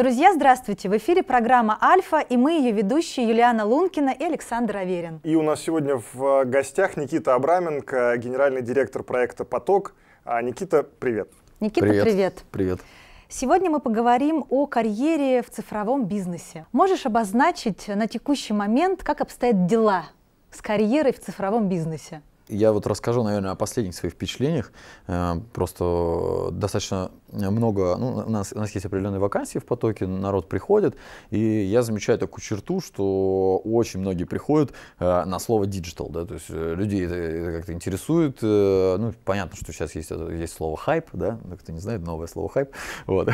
Друзья, здравствуйте! В эфире программа «Альфа» и мы ее ведущие Юлиана Лункина и Александр Аверин. И у нас сегодня в э, гостях Никита Абраменко, генеральный директор проекта «Поток». А, Никита, привет! Никита, привет! Привет! привет. Сегодня мы поговорим о карьере в цифровом бизнесе. Можешь обозначить на текущий момент, как обстоят дела с карьерой в цифровом бизнесе? Я вот расскажу, наверное, о последних своих впечатлениях. Э, просто достаточно много, ну, у нас, у нас есть определенные вакансии в потоке, народ приходит, и я замечаю такую черту, что очень многие приходят э, на слово диджитал, да, то есть э, людей это, как-то интересует, ну, понятно, что сейчас есть, есть слово хайп, да, ну, кто не знает, новое слово хайп, вот,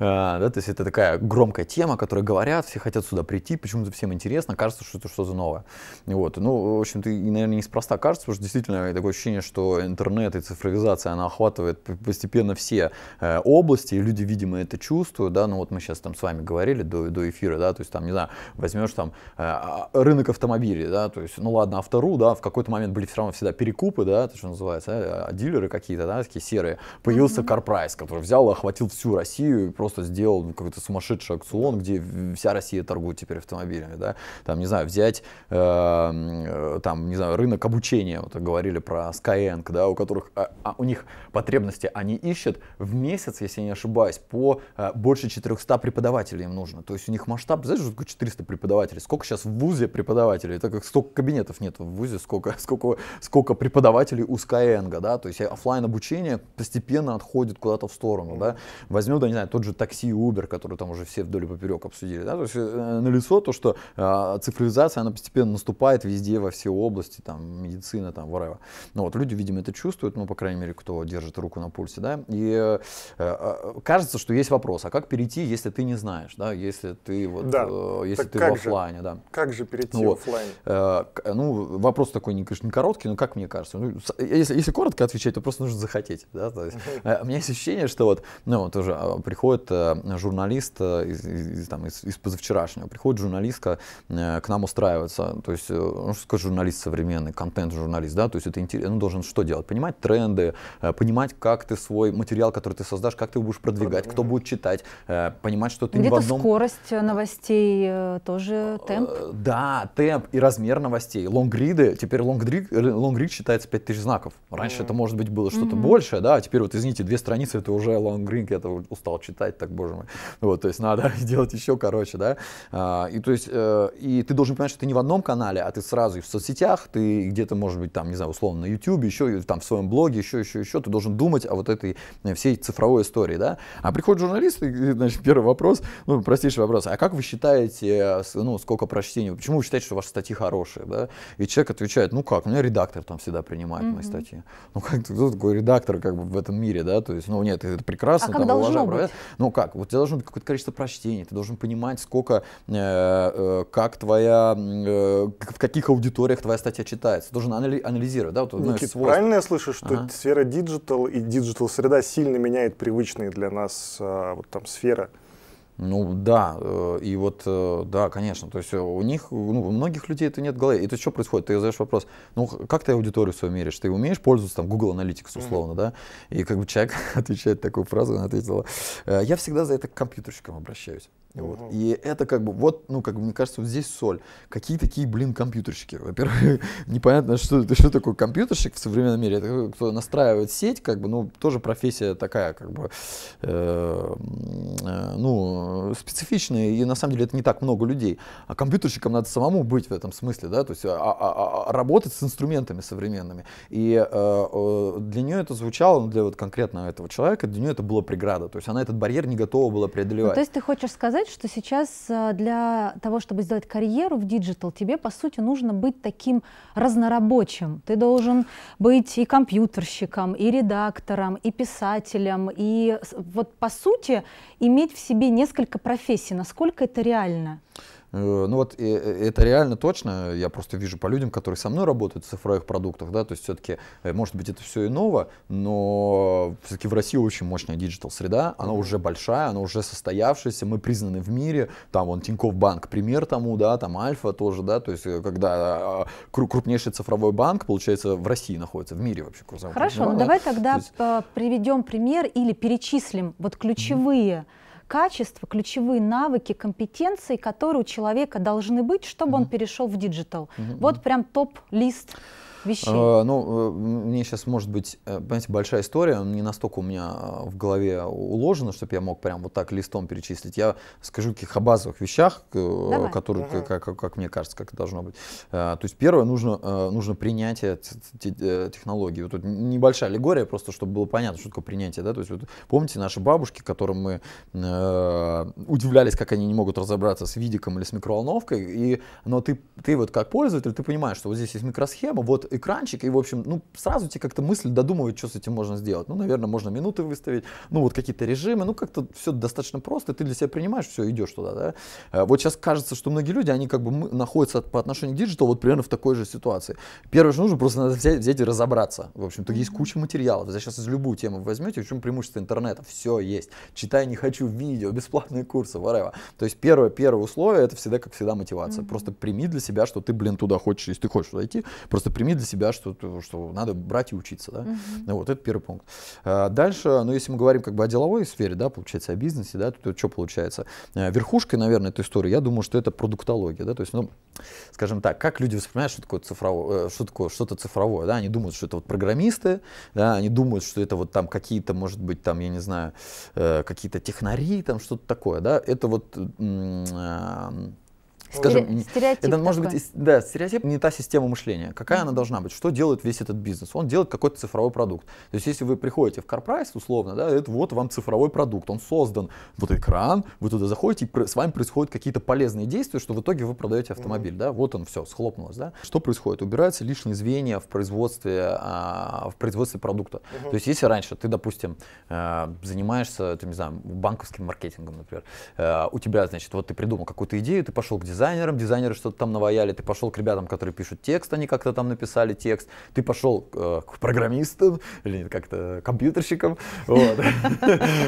да, то есть это такая громкая тема, которой говорят, все хотят сюда прийти, почему-то всем интересно, кажется, что это что-то новое, вот, ну, в общем-то, и, наверное, неспроста кажется, потому что действительно такое ощущение, что интернет и цифровизация, она охватывает постепенно все э, области, и люди, видимо, это чувствуют, да, ну вот мы сейчас там с вами говорили до, до эфира, да, то есть там, не знаю, возьмешь там э, а, рынок автомобилей, да, то есть, ну ладно, автору, да, в какой-то момент были все равно всегда перекупы, да, то, что называется, э, а, дилеры какие-то, да, такие серые, появился mm-hmm. Карпрайс, который взял и охватил всю Россию и просто сделал какой-то сумасшедший акцион, где вся Россия торгует теперь автомобилями, да, там, не знаю, взять, э, э там, не знаю, рынок обучения, вот говорили про Skyeng, да, у которых, а, а, у них потребности они ищут в месяц, если не ошибаюсь, по а, больше 400 преподавателей им нужно. То есть у них масштаб, знаешь, что такое 400 преподавателей? Сколько сейчас в ВУЗе преподавателей? Так как столько кабинетов нет в ВУЗе, сколько, сколько, сколько преподавателей у Skyeng, да, то есть офлайн обучение постепенно отходит куда-то в сторону, да. Возьмем, да, не знаю, тот же такси Uber, который там уже все вдоль и поперек обсудили, да, то есть э, налицо то, что э, цифровизация, она постепенно наступает везде, во все области, там, медицина, там, там, whatever. Ну вот, люди, видимо, это чувствуют, ну, по крайней мере, кто держит руку на пульсе, да, и э, э, кажется, что есть вопрос, а как перейти, если ты не знаешь, да, если ты вот, да. э, если так ты в офлайне, да. Как же перейти вот. в офлайн? Э, ну, вопрос такой, не, конечно, не короткий, но как мне кажется, ну, если, если коротко отвечать, то просто нужно захотеть, да, то есть, э, у меня есть ощущение, что вот, ну, тоже э, приходит э, журналист э, из, из, там, из, из позавчерашнего, приходит журналистка э, к нам устраиваться, то есть, э, ну, что такое журналист современный, контент-журналист, да, то есть это интересно, ну, он должен что делать? Понимать тренды, э, понимать, как ты свой материал, который ты создашь, как ты его будешь продвигать, кто будет читать, э, понимать, что ты Где-то не в одном... скорость э, новостей тоже темп? Да, темп и размер новостей. Лонгриды, теперь лонгрид, лонгрид считается 5000 знаков. Раньше mm. это, может быть, было что-то mm-hmm. большее, да, а теперь вот, извините, две страницы, это уже лонгрид, я это устал читать, так, боже мой. Вот, то есть надо делать еще короче, да. А, и то есть, и ты должен понимать, что ты не в одном канале, а ты сразу и в соцсетях, ты где-то, может быть, там там, не знаю, условно, на YouTube, еще там в своем блоге, еще, еще, еще, ты должен думать о вот этой э, всей цифровой истории, да. А приходит журналист, и, значит, первый вопрос, ну, простейший вопрос, а как вы считаете, э, ну, сколько прочтений, почему вы считаете, что ваши статьи хорошие, да? И человек отвечает, ну как, у меня редактор там всегда принимает mm-hmm. мои статьи. Ну, как кто такой редактор, как бы, в этом мире, да, то есть, ну, нет, это прекрасно, а там, как должно быть? Ну, как, вот у тебя должно быть какое-то количество прочтений, ты должен понимать, сколько, э, э, как твоя, э, в каких аудиториях твоя статья читается, ты должен анализировать проанализировать. Да, вот, Никит, правильно я слышу, что ага. сфера диджитал и диджитал-среда сильно меняет привычные для нас а, вот там сферы? Ну да, э, и вот э, да, конечно, то есть э, у них, ну, у многих людей это нет в голове. И то что происходит? Ты задаешь вопрос, ну как ты аудиторию свою меряешь? Ты умеешь пользоваться там Google Analytics условно, mm-hmm. да? И как бы человек отвечает такую фразу, она ответила, я всегда за это к компьютерщикам обращаюсь. Вот. Угу. И это как бы, вот, ну, как бы, мне кажется, вот здесь соль. Какие такие, блин, компьютерщики? Во-первых, непонятно, что, что такое компьютерщик в современном мире. Это кто настраивает сеть, как бы, ну, тоже профессия такая, как бы, э, э, ну, специфичная, и на самом деле это не так много людей. А компьютерщикам надо самому быть в этом смысле, да, то есть а, а, а, а работать с инструментами современными. И э, э для нее это звучало, ну, для вот конкретно этого человека, для нее это была преграда, то есть она этот барьер не готова была преодолевать. Ну, то есть ты хочешь сказать, сказать, что сейчас э, для того, чтобы сделать карьеру в диджитал, тебе, по сути, нужно быть таким разнорабочим. Ты должен быть и компьютерщиком, и редактором, и писателем, и вот, по сути, иметь в себе несколько профессий. Насколько это реально? Э, ну вот э, э, это реально точно, я просто вижу по людям, которые со мной работают в цифровых продуктах, да, то есть все-таки, может быть, это все и ново, но все-таки в России очень мощная диджитал-среда, она уже большая, она уже состоявшаяся, мы признаны в мире, там вон Тинькофф банк пример тому, да, там Альфа тоже, да, то есть когда а, крупнейший цифровой банк, получается, в России находится, в мире вообще. Хорошо, ну давай тогда то есть... приведем пример или перечислим вот ключевые mm-hmm качества, ключевые навыки, компетенции, которые у человека должны быть, чтобы mm-hmm. он перешел в диджитал. Mm-hmm. Вот прям топ-лист вещей? Э, ну, э, мне сейчас, может быть, э, понимаете, большая история, не настолько у меня э, в голове уложена, чтобы я мог прям вот так листом перечислить. Я скажу о каких о базовых вещах, Давай. которые, угу. как, как, как мне кажется, как должно быть. Э, то есть первое, нужно, нужно принятие технологии. Вот тут небольшая аллегория, просто чтобы было понятно, что такое принятие. Да? То есть вот, помните наши бабушки, которым мы э, удивлялись, как они не могут разобраться с видиком или с микроволновкой, и, но ты, ты вот как пользователь, ты понимаешь, что вот здесь есть микросхема, вот экранчик, и, в общем, ну, сразу тебе как-то мысль додумывают, что с этим можно сделать. Ну, наверное, можно минуты выставить, ну, вот какие-то режимы, ну, как-то все достаточно просто, ты для себя принимаешь, все, идешь туда, да. А вот сейчас кажется, что многие люди, они как бы находятся по отношению к диджиталу вот примерно в такой же ситуации. Первое, что нужно, просто надо взять, взять и разобраться. В общем-то, есть куча материалов. сейчас из любую тему возьмете, в чем преимущество интернета, все есть. Читай не хочу, видео, бесплатные курсы, whatever. То есть первое, первое условие, это всегда, как всегда, мотивация. Просто прими для себя, что ты, блин, туда хочешь, если ты хочешь туда идти, просто прими для себя, что, что надо брать и учиться. Да? Угу. Вот, это первый пункт. А дальше, ну, если мы говорим как бы о деловой сфере, да, получается, о бизнесе, да, то, то что получается? А, верхушкой, наверное, этой истории, я думаю, что это продуктология, да, то есть, ну, скажем так, как люди воспринимают, что такое цифровое, э, что такое что-то цифровое, да, они думают, что это вот программисты, да, они думают, что это вот там какие-то, может быть, там, я не знаю, э, какие-то технари, там что-то такое, да, это вот а, скажем, стереотип это такой. может быть, да, стереотип не та система мышления. Какая mm-hmm. она должна быть? Что делает весь этот бизнес? Он делает какой-то цифровой продукт. То есть, если вы приходите в Карпрайс, условно, да, это вот вам цифровой продукт, он создан. Вот экран, вы туда заходите, и с вами происходят какие-то полезные действия, что в итоге вы продаете автомобиль, mm-hmm. да, вот он, все, схлопнулось, да. Что происходит? Убираются лишние звенья в производстве, а, в производстве продукта. Mm-hmm. То есть, если раньше ты, допустим, э, занимаешься, ты, не знаю, банковским маркетингом, например, э, у тебя, значит, вот ты придумал какую-то идею, ты пошел к дизайнеру, дизайнером, дизайнеры что-то там наваяли, ты пошел к ребятам, которые пишут текст, они как-то там написали текст, ты пошел э, к программистам или как-то компьютерщикам,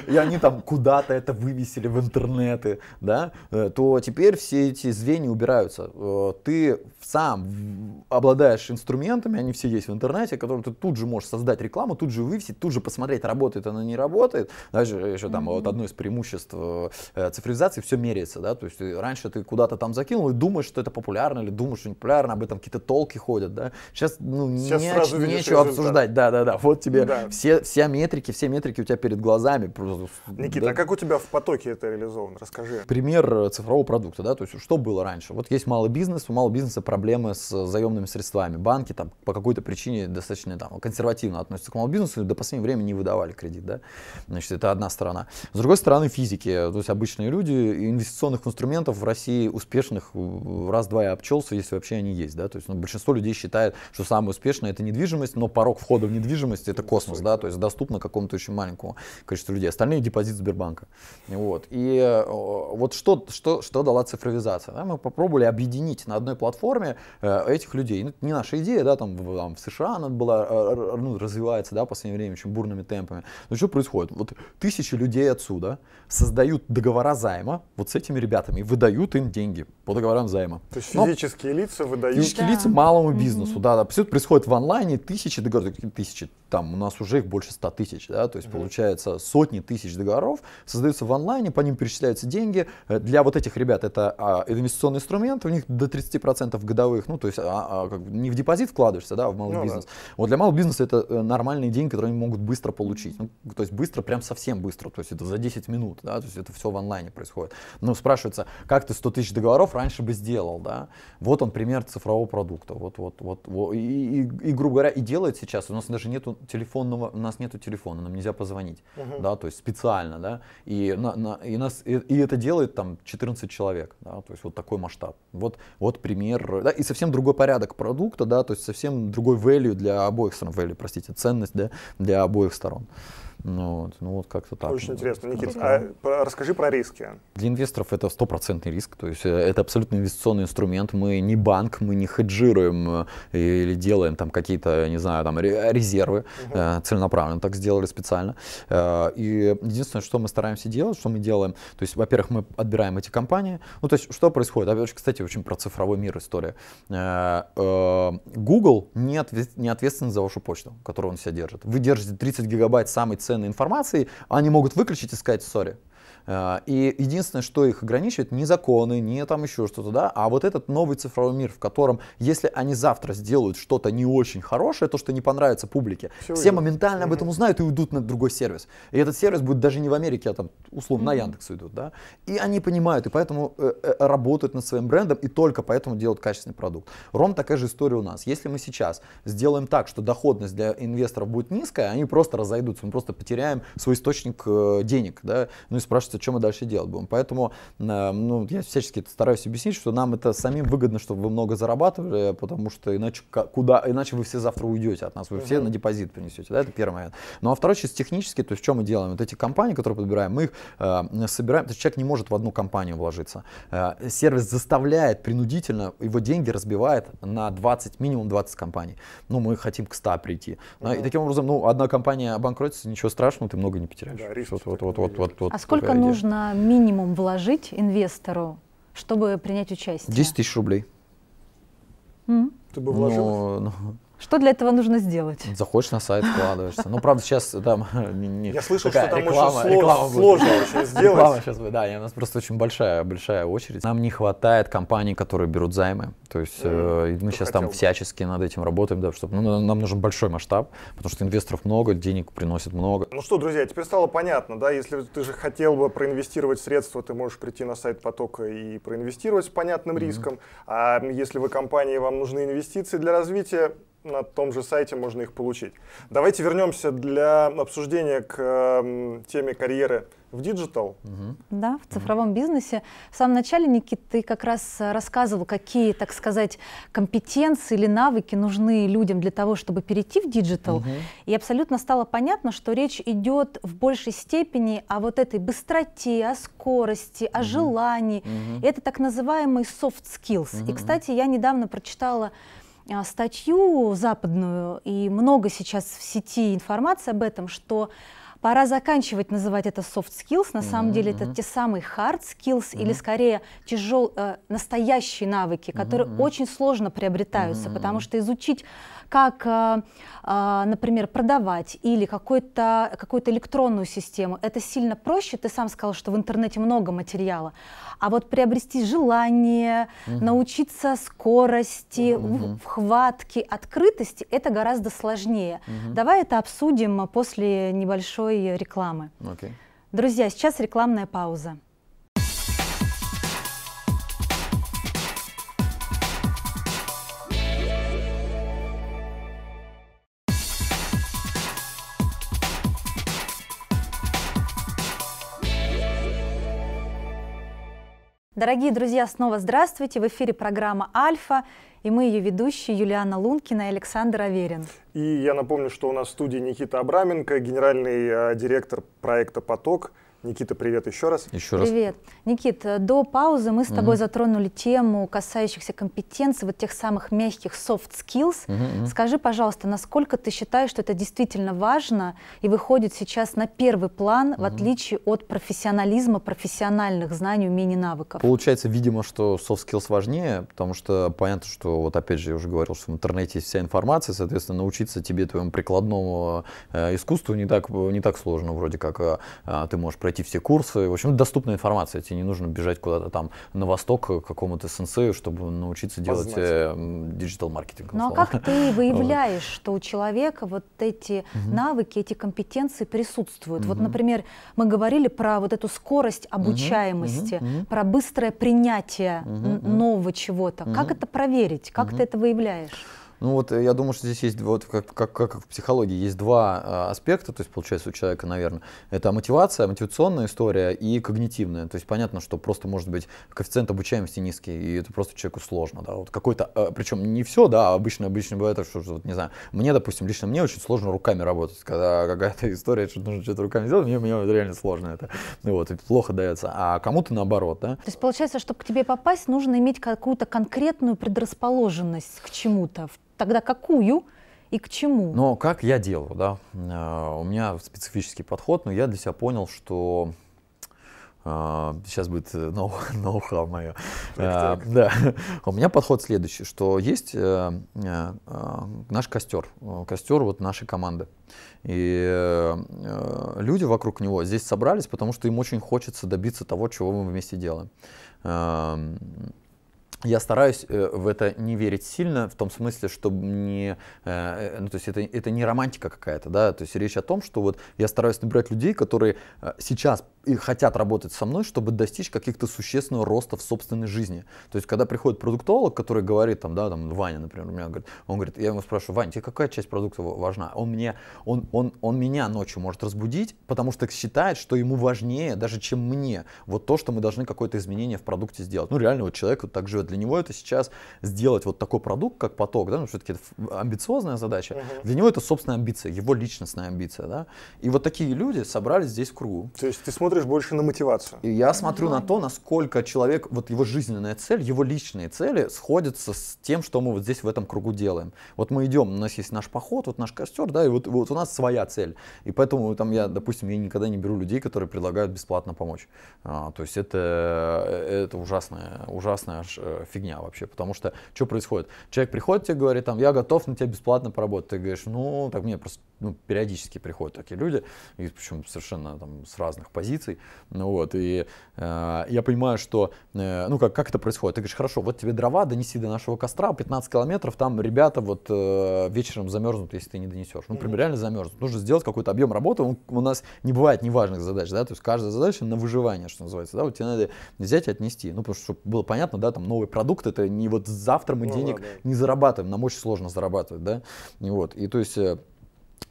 и они там куда-то это вывесили в интернеты, да, э, то теперь все эти звенья убираются. Э, ты сам обладаешь инструментами, они все есть в интернете, которым ты тут же можешь создать рекламу, тут же вывесить, тут же посмотреть, работает она, не работает. Даже э, еще там вот одно из преимуществ цифровизации, все меряется, да, то есть раньше ты куда-то там закинул и думаешь, что это популярно, или думаешь, что не популярно, об этом какие-то толки ходят, да. Сейчас, ну, Сейчас не, сразу нечего результат. обсуждать, да-да-да, вот тебе да. все, все метрики, все метрики у тебя перед глазами. Никита, да. а как у тебя в потоке это реализовано? Расскажи. Пример э, цифрового продукта, да, то есть что было раньше? Вот есть малый бизнес, у малого бизнеса проблемы с заемными средствами. Банки там по какой-то причине достаточно там консервативно относятся к малому бизнесу и до последнего времени не выдавали кредит, да. Значит, это одна сторона. С другой стороны, физики, то есть обычные люди, инвестиционных инструментов в России успешно успешных э, раз-два я обчелся, если вообще они есть, да, то есть ну, большинство людей считает, что самое успешное это недвижимость, но порог входа в недвижимость это космос, да, то есть доступно какому-то очень маленькому количеству людей, остальные депозит Сбербанка, вот, и э, вот что, что, что дала цифровизация, да? мы попробовали объединить на одной платформе э, этих людей, ну, не наша идея, да, там в, там, в США она была, ну, развивается, да, в последнее время очень бурными темпами, но что происходит, вот тысячи людей отсюда создают договора займа вот с этими ребятами и выдают им деньги, по договорам займа. То есть физические Но лица выдают... Физические да. лица малому бизнесу, mm-hmm. да, да. Все это происходит в онлайне, тысячи договоров, тысячи, там у нас уже их больше 100 тысяч, да, то есть получается сотни тысяч договоров создаются в онлайне, по ним перечисляются деньги. Э, для вот этих ребят это а, инвестиционный инструмент, у них до 30% годовых, ну то есть а, а, как, не в депозит вкладываешься, да, а в малый ну, бизнес. Да. Вот для малого бизнеса это э, нормальные деньги, которые они могут быстро получить. Ну, то есть быстро, прям совсем быстро, то есть это за 10 минут, да, то есть это все в онлайне происходит. Ну спрашивается, как ты 100 тысяч договоров раньше бы сделал, да? Вот он пример цифрового продукта, вот, вот, вот, вот. И, и, и грубо говоря, и делает сейчас, у нас даже нету телефонного, у нас нету телефона, нам нельзя позвонить, угу. да, то есть специально, да, и, на, на, и, нас, и, и это делает там 14 человек, да, то есть вот такой масштаб. Вот, вот пример, да, и совсем другой порядок продукта, да, то есть совсем другой value для обоих сторон, value, простите, ценность, да, для обоих сторон. Ну, вот, ну вот как-то так. Очень интересно. Ну, Никита. а, расскажи про риски. Для инвесторов это стопроцентный риск, то есть э, это абсолютно инвестиционный инструмент. Мы не банк, мы не хеджируем э, или делаем там какие-то, не знаю, там резервы. Угу. Целенаправленно так сделали специально. И единственное, что мы стараемся делать, что мы делаем, то есть, во-первых, мы отбираем эти компании. Ну, то есть, что происходит? Опять же, кстати, очень про цифровой мир история. Google не, ответ, не ответственен за вашу почту, которую он себя держит. Вы держите 30 гигабайт самой ценной информации, они могут выключить и сказать сори. А, и единственное, что их ограничивает, не законы, не там еще что-то, да, а вот этот новый цифровой мир, в котором, если они завтра сделают что-то не очень хорошее, то, что не понравится публике, все, все моментально об этом узнают и уйдут на другой сервис. И этот сервис будет даже не в Америке, а там, условно, на Яндекс уйдут, да. И они понимают, и поэтому э, э, работают над своим брендом, и только поэтому делают качественный продукт. Ром такая же история у нас. Если мы сейчас сделаем так, что доходность для инвесторов будет низкая, они просто разойдутся, мы просто потеряем свой источник э, денег, да, ну и спрашивается, то что мы дальше делать будем. Поэтому э, ну, я всячески стараюсь объяснить, что нам это самим выгодно, чтобы вы много зарабатывали, потому что иначе, куда, иначе вы все завтра уйдете от нас, вы все на депозит принесете. Да? Это первый момент. Ну а второй чисто технически, то есть что мы делаем? Вот эти компании, которые подбираем, мы их э, собираем, то есть человек не может в одну компанию вложиться. Э, сервис заставляет принудительно, его деньги разбивает на 20, минимум 20 компаний. Ну мы хотим к 100 прийти. mm И таким образом, ну одна компания обанкротится, ничего страшного, ты много не потеряешь. Да, риск, вот, вот, вот, вот, вот, а сколько нужно нужно минимум вложить инвестору, чтобы принять участие? 10 тысяч рублей. Mm. Ты бы вложил? Но, но, ну, что для этого нужно сделать? Заходишь на сайт, вкладываешься. Ну, правда, сейчас там... Э, не, я слышал, что там реклама, очень реклама сложно очень сделать. Реклама сейчас, да, у нас просто очень большая, большая очередь. Нам не хватает компаний, которые берут займы. То есть mm, мы сейчас там всячески над этим работаем, да, чтобы ну, нам нужен большой масштаб, потому что инвесторов много, денег приносит много. Ну что, друзья, теперь стало понятно, да, если ты же хотел бы проинвестировать средства, ты можешь прийти на сайт потока и проинвестировать с понятным mm-hmm. риском. А если вы компания вам нужны инвестиции для развития, на том же сайте можно их получить. Давайте вернемся для обсуждения к э, теме карьеры в диджитал. Угу. Да, в цифровом угу. бизнесе. В самом начале, Никит, ты как раз э, рассказывал, какие, так сказать, компетенции или навыки нужны людям для того, чтобы перейти в диджитал. Угу. И абсолютно стало понятно, что речь идет в большей степени о вот этой быстроте, о скорости, о угу. желании. Угу. Это так называемый soft skills. Угу. И, кстати, я недавно прочитала Э, статью западную, и много сейчас в сети информации об этом, что пора заканчивать называть это soft skills. На mm-hmm. самом деле это те самые hard skills mm-hmm. или скорее тяжел, э, настоящие навыки, которые mm-hmm. очень сложно приобретаются, mm-hmm. потому что изучить как, э, э, например, продавать или какую-то какую электронную систему. Это сильно проще. Ты сам сказал, что в интернете много материала. А вот приобрести желание, угу. научиться скорости, угу. хватке, открытости, это гораздо сложнее. Угу. Давай это обсудим после небольшой рекламы. Окей. Друзья, сейчас рекламная пауза. Дорогие друзья, снова здравствуйте. В эфире программа «Альфа» и мы ее ведущие Юлиана Лункина и Александр Аверин. И я напомню, что у нас в студии Никита Абраменко, генеральный э, директор проекта «Поток», Никита, привет еще раз. Еще раз. Привет. Никит, э, до паузы мы с тобой угу. затронули тему, касающихся компетенций, вот тех самых мягких soft skills. Угу, угу. Скажи, пожалуйста, насколько ты считаешь, что это действительно важно и выходит сейчас на первый план, угу. в отличие от профессионализма, профессиональных знаний, умений, навыков? Получается, видимо, что soft skills важнее, потому что понятно, что, вот опять же, я уже говорил, что в интернете есть вся информация, соответственно, научиться тебе, твоему прикладному э, искусству не так, не так сложно вроде как. Э, а, ты можешь пройти пройти все курсы. В общем, доступная информация. Тебе не нужно бежать куда-то там на восток к какому-то сенсею, чтобы научиться Познать. делать эм, диджитал-маркетинг. Ну а как ты выявляешь, что у человека вот эти навыки, эти компетенции присутствуют? Вот, например, мы говорили про вот эту скорость обучаемости, про быстрое принятие нового чего-то. Как это проверить? Как ты это выявляешь? Ну вот э, я думаю, что здесь есть, вот как, как, как в психологии, есть два э, аспекта, то есть получается у человека, наверное, это мотивация, мотивационная история и когнитивная. То есть понятно, что просто может быть коэффициент обучаемости низкий, и это просто человеку сложно, да, вот какой-то, э, причем не все, да, а обычно, обычно бывает, что, вот, не знаю, мне, допустим, лично мне очень сложно руками работать, когда какая-то история, что нужно что-то руками сделать, мне, мне реально сложно это, ну вот, плохо дается, а кому-то наоборот, да. То есть получается, чтобы к тебе попасть, нужно иметь какую-то конкретную предрасположенность к чему-то, Тогда какую и к чему? Но как я делаю, да? Э, у меня специфический подход, но я для себя понял, что сейчас э, будет ноу-хау мое. Так, э, так. Да. У меня подход следующий, что есть наш костер, костер вот нашей команды. И люди вокруг него здесь собрались, потому что им очень хочется добиться того, чего мы вместе делаем. Эм, я стараюсь э, в это не верить сильно, в том смысле, чтобы не, э, э, ну, то есть это, это не романтика какая-то, да, то есть речь о том, что вот я стараюсь набирать людей, которые сейчас и хотят работать со мной, чтобы достичь каких-то существенного роста в собственной жизни. То есть, когда приходит продуктолог, который говорит, там, да, там, Ваня, например, у меня говорит, он говорит, я ему спрашиваю, Ваня, тебе какая часть продукта важна? Он мне, он, он, он меня ночью может разбудить, потому что считает, что ему важнее даже, чем мне, вот то, что мы должны какое-то изменение в продукте сделать. Ну, реально, вот человек вот так живет. Для него это сейчас сделать вот такой продукт, как поток, да, ну, все-таки это амбициозная задача. Угу. Для него это собственная амбиция, его личностная амбиция, да. И вот такие люди собрались здесь в кругу. То есть ты смотришь смотришь больше на мотивацию. И я смотрю на то, насколько человек, вот его жизненная цель, его личные цели сходятся с тем, что мы вот здесь в этом кругу делаем. Вот мы идем, у нас есть наш поход, вот наш костер, да, и вот, вот у нас своя цель. И поэтому там я, допустим, я никогда не беру людей, которые предлагают бесплатно помочь. А, то есть это, это ужасная, ужасная э, фигня вообще, потому что что происходит? Человек приходит тебе говорит, там, я готов на тебя бесплатно поработать. Ты говоришь, ну, так мне просто ну, периодически приходят такие люди, и причем совершенно там с разных позиций, ну, вот, и э, я понимаю, что, э, ну, как, как это происходит, ты говоришь, хорошо, вот тебе дрова, донеси до нашего костра, 15 километров, там ребята вот э, вечером замерзнут, если ты не донесешь, ну, прям реально замерзнут, нужно сделать какой-то объем работы, у, у нас не бывает неважных задач, да, то есть каждая задача на выживание, что называется, да, вот тебе надо взять и отнести, ну, потому что, чтобы было понятно, да, там, новый продукт, это не вот завтра мы ну, денег да, да. не зарабатываем, нам очень сложно зарабатывать, да, и вот, и то есть э,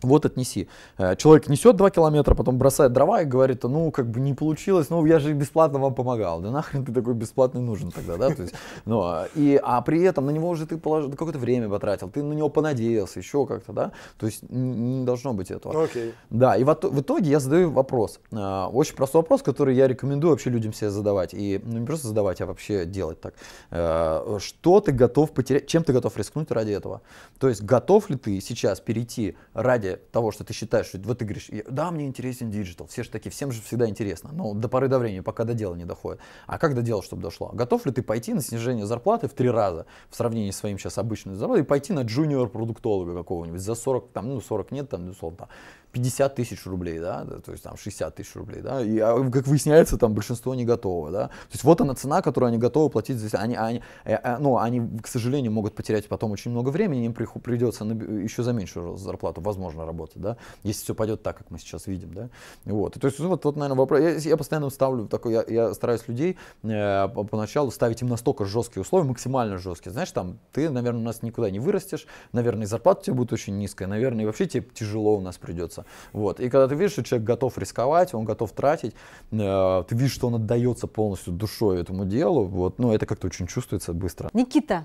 вот отнеси. Э, человек несет 2 километра, потом бросает дрова и говорит, ну, как бы не получилось, ну, я же бесплатно вам помогал. Да нахрен ты такой бесплатный нужен тогда, да? То есть, ну, а, и, а при этом на него уже ты положил, какое-то время потратил, ты на него понадеялся, еще как-то, да? То есть не должно быть этого. Okay. Да, и в, в итоге я задаю вопрос. Э, очень простой вопрос, который я рекомендую вообще людям себе задавать. И ну, не просто задавать, а вообще делать так. Э, что ты готов потерять, чем ты готов рискнуть ради этого? То есть готов ли ты сейчас перейти ради ради того, что ты считаешь, что вот ты говоришь, да, мне интересен диджитал, все же такие, всем же всегда интересно, но до поры до времени, пока до дела не доходит. А как до дела, чтобы дошло? Готов ли ты пойти на снижение зарплаты в три раза в сравнении с своим сейчас обычным зарплатой и пойти на джуниор-продуктолога какого-нибудь за 40, там, ну 40 нет, там, ну, 40, там, 50 тысяч рублей, да, то есть там 60 тысяч рублей, да, и а, как выясняется, там большинство не готово, да, то есть вот она цена, которую они готовы платить здесь, они, они, э, э, ну, они, к сожалению, могут потерять потом очень много времени, им придется э, еще за меньшую зарплату, возможно, невозможно работать, да, если все пойдет так, как мы сейчас видим, да. Вот, и, то есть ну, вот, вот, наверное, вопрос, я, я постоянно ставлю такой, я, я стараюсь людей э, поначалу ставить им настолько жесткие условия, максимально жесткие, знаешь, там, ты, наверное, у нас никуда не вырастешь, наверное, и зарплата у тебя будет очень низкая, наверное, вообще тебе тяжело у нас придется, вот, и когда ты видишь, что человек готов рисковать, он готов тратить, э, ты видишь, что он отдается полностью душой этому делу, вот, ну, это как-то очень чувствуется быстро. Никита,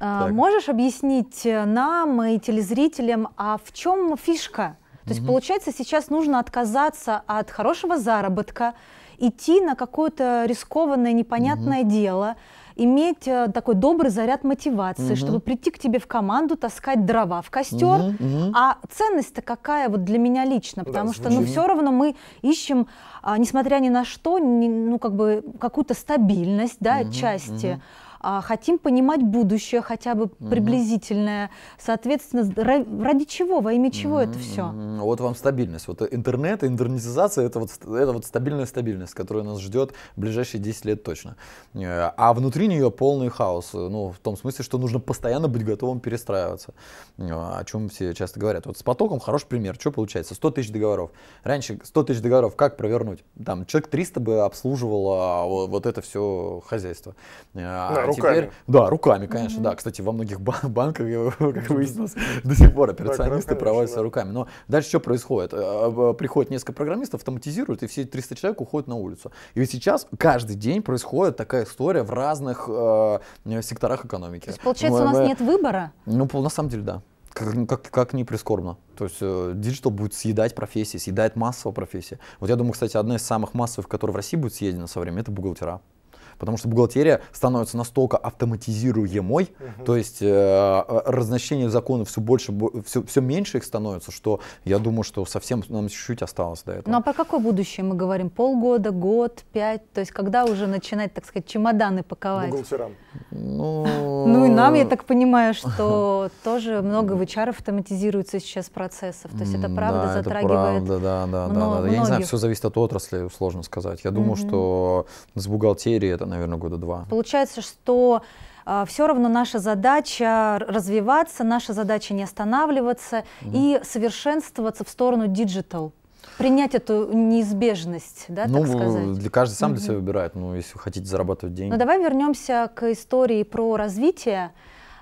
а, так. Можешь объяснить э, нам и телезрителям, а в чем фишка? То есть, получается, сейчас нужно отказаться от хорошего заработка, идти на какое-то рискованное, непонятное угу. дело, иметь э, такой добрый заряд мотивации, угу. чтобы прийти к тебе в команду, таскать дрова в костер. Угу, А ценность-то какая вот для меня лично? Потому да, что ну, все равно мы ищем, а, несмотря ни на что, не, ну, как бы какую-то стабильность да, угу, части. Угу а хотим понимать будущее хотя бы приблизительное. Соответственно, ради чего, во имя чего это все? Вот вам стабильность. Вот интернет, интернетизация это вот, это вот стабильная стабильность, которая нас ждет в ближайшие 10 лет точно. Э, а внутри нее полный хаос. Ну, в том смысле, что нужно постоянно быть готовым перестраиваться. Э, о чем все часто говорят. Вот с потоком хороший пример. Что получается? 100 тысяч договоров. Раньше 100 тысяч договоров как провернуть? Там человек 300 бы обслуживал а, вот это все хозяйство. Э, а да, Руками. Теперь, да, руками, конечно, да. Кстати, во многих банках, как выяснилось, до сих пор операционисты проводятся руками. Но дальше что происходит? Э, э, приходит несколько программистов, автоматизируют, и все 300 человек уходят на улицу. И ведь сейчас каждый день происходит такая история в разных э, секторах экономики. То есть, получается, ну, у нас нет выбора? Ну, на самом деле, да. Как, ну, как, как не прискорбно. То есть диджитал будет съедать профессии, съедает массово профессии. Вот я думаю, кстати, одна из самых массовых, которая в России будет съедена со временем, это бухгалтера потому что бухгалтерия становится настолько автоматизируемой, угу. то есть э, э разночтение законов все больше, все, все меньше их становится, что я думаю, что совсем нам чуть-чуть осталось до этого. Ну а про какое будущее мы говорим? Полгода, год, пять? То есть когда уже начинать, так сказать, чемоданы паковать? Бухгалтерам. Ну, ну и нам, я так понимаю, что тоже много в HR автоматизируется сейчас процессов. То есть это правда да, затрагивает. Это правда, да, да, много, да, да. Я не знаю, все зависит от отрасли, сложно сказать. Я думаю, mm что с бухгалтерии это, наверное, года два. Получается, что а, все равно наша задача развиваться, наша задача не останавливаться mm и совершенствоваться в сторону диджитал. Принять эту неизбежность, да, ну, так сказать? Для, каждый сам угу. для себя выбирает, ну, если вы хотите зарабатывать деньги. Ну, давай вернемся к истории про развитие.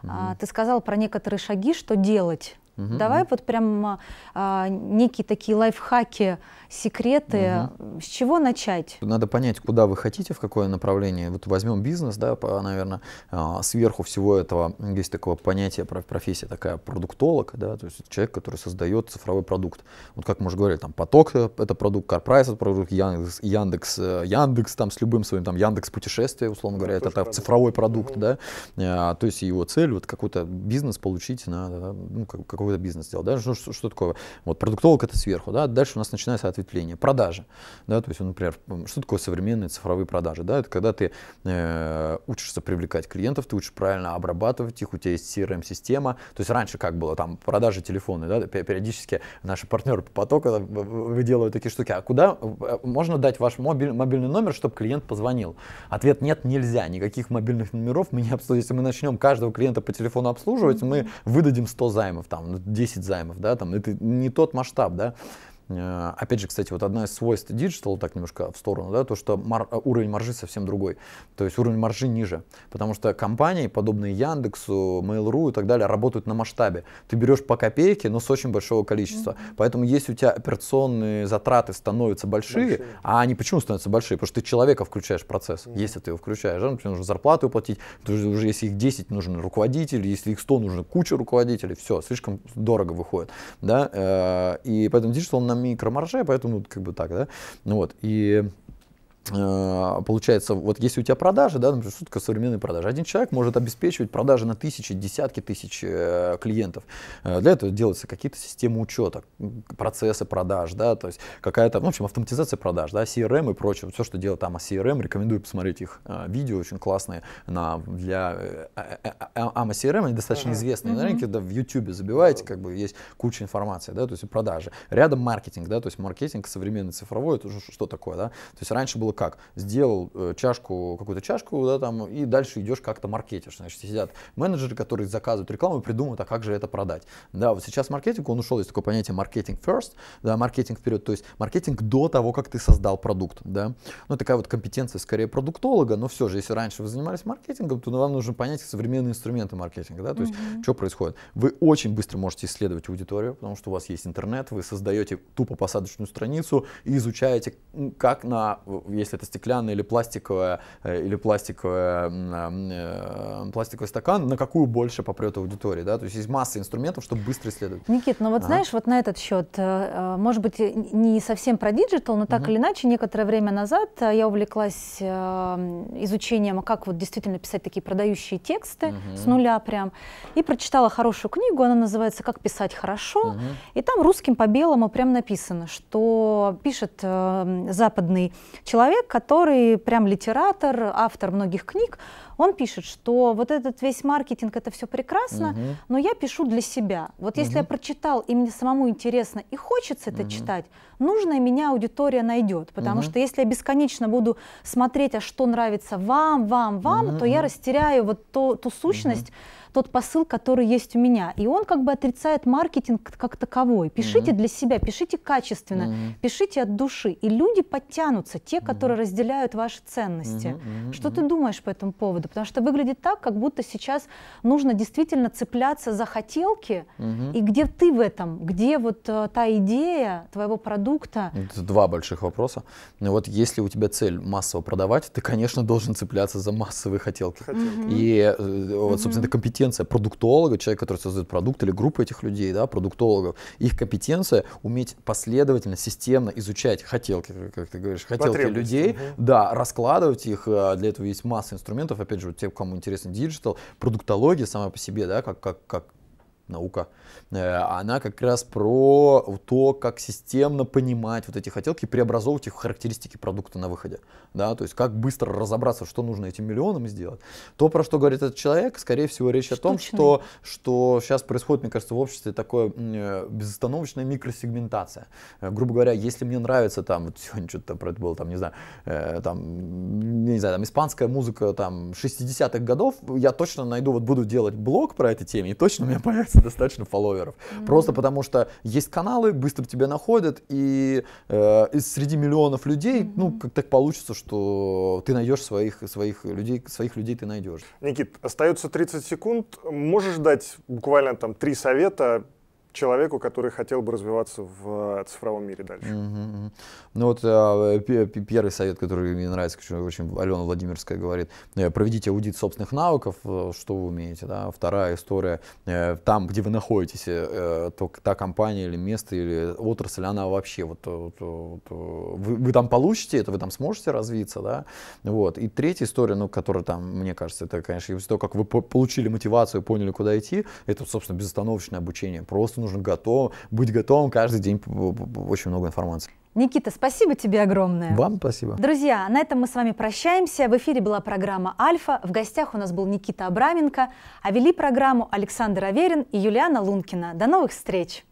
Угу. ты сказал про некоторые шаги, что делать. Угу, Давай вот прям а, некие такие лайфхаки, секреты. Угу. С чего начать? Надо понять, куда вы хотите, в какое направление. Вот возьмем бизнес, да, по, наверное, а, сверху всего этого есть такое понятие, профессия такая продуктолог, да, то есть человек, который создает цифровой продукт. Вот как мы уже говорили, там поток это продукт, Карпрайс это продукт, Яндекс, Яндекс, э, Яндекс там с любым своим, там Яндекс Путешествия, условно говоря, это, это цифровой продукт, угу. да, а, то есть его цель вот какой-то бизнес получить на, ну, какой-то бизнес сделать, да, что, что такое? Вот продуктолог это сверху, да, дальше у нас начинается, ответ ответвление. Продажи. Да, то есть, например, что такое современные цифровые продажи? Да, это когда ты э, учишься привлекать клиентов, ты учишь правильно обрабатывать их, у тебя есть CRM-система. То есть раньше как было, там продажи телефона, да, периодически наши партнеры по потоку э, делают такие штуки. А куда э, можно дать ваш мобиль, мобильный номер, чтобы клиент позвонил? Ответ нет, нельзя. Никаких мобильных номеров мы не обслуживаем. Если мы начнем каждого клиента по телефону обслуживать, мы выдадим 100 займов, там, 10 ну, займов, да, там, это не тот масштаб, да. Э, опять же, кстати, вот одна из свойств диджитала, так немножко в сторону, да, то, что мар, э, уровень маржи совсем другой. То есть уровень маржи ниже. Потому что компании, подобные Яндексу, Mail.ru и так далее, работают на масштабе. Ты берешь по копейке, но с очень большого количества. Mm-hmm. Поэтому если у тебя операционные затраты становятся большие, большие, а они почему становятся большие? Потому что ты человека включаешь в процесс, mm-hmm. если ты его включаешь. Да, например, нужно зарплату платить, уже, уже если их 10 нужен руководитель, если их 100 нужно куча руководителей, все, слишком дорого выходит. Да? Э, и поэтому диджитал нам микромарже, поэтому как бы так, да. Ну вот, и а, получается, вот если у тебя продажи, да, например, что такое современные продажи? Один человек может обеспечивать продажи на тысячи, десятки тысяч э, клиентов. Э, для этого делаются какие-то системы учета, процессы продаж, да, то есть какая-то, ну, в общем, автоматизация продаж, да, CRM и прочее, все, что делает там CRM, рекомендую посмотреть их э, видео, очень классные на, для э, AMA CRM, они достаточно mm-hmm. известные mm-hmm. на рынке, да, в YouTube забиваете, как бы есть куча информации, да, то есть продажи. Рядом маркетинг, да, то есть маркетинг современный цифровой, это уже что такое, да, то есть раньше было было как? Сделал э, чашку, какую-то чашку, да, там, и дальше идешь как-то маркетишь. Значит, сидят менеджеры, которые заказывают рекламу и придумывают, а как же это продать. Да, вот сейчас маркетинг, он ушел, есть такое понятие маркетинг first, да, маркетинг вперед, то есть маркетинг до того, как ты создал продукт, да. Ну, такая вот компетенция скорее продуктолога, но все же, если раньше вы занимались маркетингом, то вам нужно понять современные инструменты маркетинга, да, то есть mm-hmm. что происходит. Вы очень быстро можете исследовать аудиторию, потому что у вас есть интернет, вы создаете тупо посадочную страницу и изучаете, как на, если это стеклянная или пластиковая, э, или пластиковая, э, пластиковый стакан, на какую больше попрет аудитория. Да? То есть есть масса инструментов, чтобы быстро исследовать. Никит, ну вот ага. знаешь, вот на этот счет, э, может быть, не совсем про диджитал, но так угу. или иначе, некоторое время назад я увлеклась изучением, а как вот действительно писать такие продающие тексты угу. с нуля прям, и прочитала хорошую книгу, она называется «Как писать хорошо», угу. и там русским по белому прям написано, что пишет западный человек, человек, который прям литератор, автор многих книг, он пишет, что вот этот весь маркетинг, это все прекрасно, угу. но я пишу для себя. Вот угу. если я прочитал, и мне самому интересно, и хочется это угу. читать, нужная меня аудитория найдет. Потому угу. что если я бесконечно буду смотреть, а что нравится вам, вам, вам, угу. то я растеряю вот то, ту сущность, угу тот посыл, который есть у меня. И он как бы отрицает маркетинг как таковой. Пишите mm-hmm. для себя, пишите качественно, mm-hmm. пишите от души. И люди подтянутся, те, mm-hmm. которые разделяют ваши ценности. Mm-hmm. Что mm-hmm. ты думаешь по этому поводу? потому что выглядит так, как будто сейчас нужно действительно цепляться за хотелки, угу. и где ты в этом, где вот э, та идея твоего продукта. Это два больших вопроса. Ну вот если у тебя цель массово продавать, ты, конечно, должен цепляться за массовые хотелки. Угу. И э, э, вот, собственно, угу. это компетенция продуктолога, человек, который создает продукт или группа этих людей, да, продуктологов, их компетенция уметь последовательно, системно изучать хотелки, как ты говоришь, хотелки людей, угу. да, раскладывать их, э, для этого есть масса инструментов, опять же, те, кому интересен диджитал, продуктология сама по себе, да, как, как, как наука, Э, она как раз про то, как системно понимать вот эти хотелки и преобразовывать их в характеристики продукта на выходе. Да, то есть как быстро разобраться, что нужно этим миллионам сделать. То, про что говорит этот человек, скорее всего, речь Штучный. о том, что, что сейчас происходит, мне кажется, в обществе такое э, безостановочная микросегментация. Э, грубо говоря, если мне нравится там, вот сегодня что-то про это было, там, не знаю, там, не знаю, там, испанская музыка там 60-х годов, я точно найду, вот буду делать блог про эту тему и точно у меня появится достаточно фолловер блогеров. Mm-hmm. Просто потому что есть каналы, быстро тебя находят, и э, и среди миллионов людей, mm-hmm. ну, как так получится, что ты найдешь своих, своих людей, своих людей ты найдешь. Никит, остается 30 секунд. Можешь дать буквально там три совета человеку, который хотел бы развиваться в э, цифровом мире дальше. Mm-hmm. Ну вот а, э, первый совет, который мне нравится, очень Алена Владимирская говорит, э, проведите аудит собственных навыков, э, что вы умеете. Да? Вторая история, э, там, где вы находитесь, э, то, та компания или место, или отрасль, она вообще, вот, э, вот, э, вот вы, вы там получите это, вы там сможете развиться. Да? Вот. И третья история, ну, которая там, мне кажется, это, конечно, после того, как вы получили мотивацию, поняли, куда идти, это, собственно, безостановочное обучение. Просто нужно готов, быть готовым каждый день очень много информации. Никита, спасибо тебе огромное. Вам спасибо. Друзья, на этом мы с вами прощаемся. В эфире была программа «Альфа». В гостях у нас был Никита Абраменко, а вели программу Александр Аверин и Юлиана Лункина. До новых встреч!